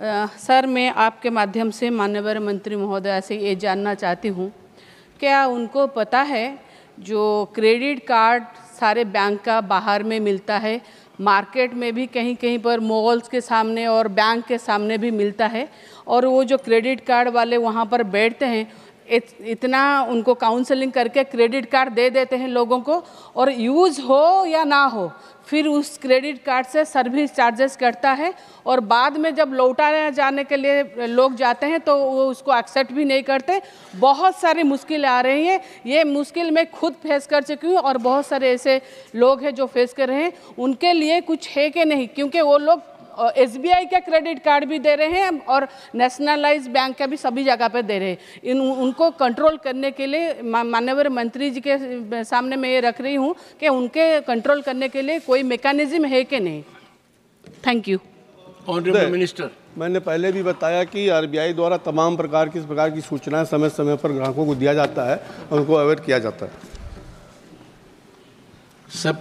आ, sir मैं आपके माध्यम से मान्यवर मंत्री महोदय से ये जानना चाहती हूँ क्या उनको पता है जो क्रेडिट कार्ड सारे बैंक का बाहर में मिलता है मार्केट में भी कहीं कहीं पर मॉल्स के सामने और बैंक के सामने भी मिलता है और वो जो क्रेडिट कार्ड वाले वहाँ पर बैठते हैं इत, इतना उनको काउंसलिंग करके क्रेडिट कार्ड दे देते हैं लोगों को और यूज़ हो या ना हो फिर उस क्रेडिट कार्ड से सर्विस चार्जेस कटता है और बाद में जब लौटाने जाने के लिए लोग जाते हैं तो वो उसको एक्सेप्ट भी नहीं करते बहुत सारी मुश्किल आ रही हैं ये मुश्किल मैं खुद फेस कर चुकी हूँ और बहुत सारे ऐसे लोग हैं जो फेस कर रहे हैं उनके लिए कुछ है कि नहीं क्योंकि वो लोग एस का क्रेडिट कार्ड भी दे रहे हैं और नेशनलाइज बैंक का भी सभी जगह पर दे रहे हैं इन उनको कंट्रोल करने के लिए मान्यवर मंत्री जी के सामने मैं ये रख रही हूँ कि उनके कंट्रोल करने के लिए कोई मेकानिज्म है कि नहीं थैंक यू मिनिस्टर मैंने पहले भी बताया कि आरबीआई द्वारा तमाम प्रकार की इस प्रकार की सूचनाएं समय समय पर ग्राहकों को दिया जाता है और उनको अवेयर किया जाता है